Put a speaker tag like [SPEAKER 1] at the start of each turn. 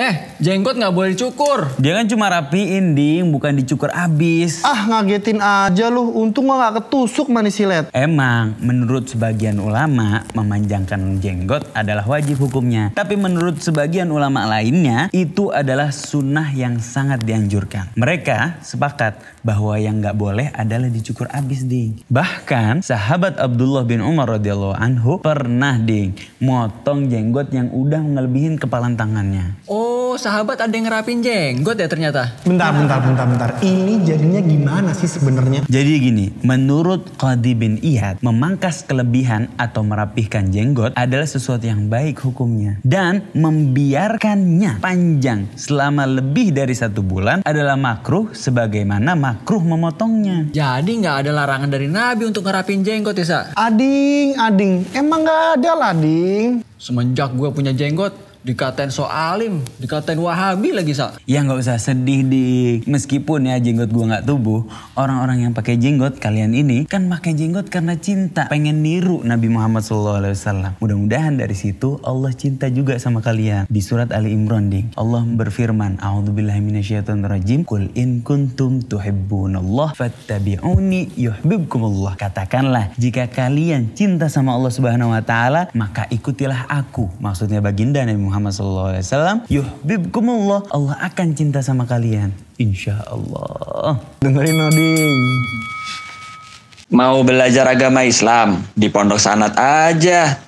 [SPEAKER 1] Eh,
[SPEAKER 2] jenggot nggak boleh dicukur. Dia kan cuma rapiin, ding, bukan dicukur abis. Ah, ngagetin
[SPEAKER 1] aja lu. Untung gua nggak ketusuk manis silet.
[SPEAKER 2] Emang, menurut sebagian ulama, memanjangkan jenggot adalah wajib hukumnya. Tapi menurut sebagian ulama lainnya, itu adalah sunnah yang sangat dianjurkan. Mereka sepakat bahwa yang nggak boleh adalah dicukur abis, ding. Bahkan, sahabat Abdullah bin Umar radhiyallahu anhu pernah, ding, motong jenggot yang udah ngelebihin kepalan tangannya.
[SPEAKER 1] Oh, sahabat ada yang ngerapin jenggot ya ternyata.
[SPEAKER 2] Bentar, bentar, bentar, bentar. Ini jadinya gimana sih sebenarnya? Jadi gini, menurut Qadi bin Iyad, memangkas kelebihan atau merapihkan jenggot adalah sesuatu yang baik hukumnya. Dan membiarkannya panjang selama lebih dari satu bulan adalah makruh sebagaimana makruh memotongnya.
[SPEAKER 1] Jadi nggak ada larangan dari Nabi untuk ngerapin jenggot ya, Sa? Ading, ading. Emang nggak ada lah, ding. Semenjak gue punya jenggot, Dikatain so
[SPEAKER 2] alim, dikatain wahabi lagi sa. Ya nggak usah sedih di meskipun ya jenggot gua nggak tubuh. Orang-orang yang pakai jenggot kalian ini kan pakai jenggot karena cinta, pengen niru Nabi Muhammad SAW. Mudah-mudahan dari situ Allah cinta juga sama kalian. Di surat Ali Imran ding Allah berfirman, A'udzubillahi kul in kuntum tuhibbunallah fattabi'uni yuhibbukumullah. Katakanlah jika kalian cinta sama Allah Subhanahu wa taala, maka ikutilah aku. Maksudnya baginda Nabi Muhammad Muhammad SAW, yuhbibkumullah, Allah akan cinta sama kalian. Insya Allah. Dengerin Noding.
[SPEAKER 1] Mau belajar agama Islam, di pondok sanat aja.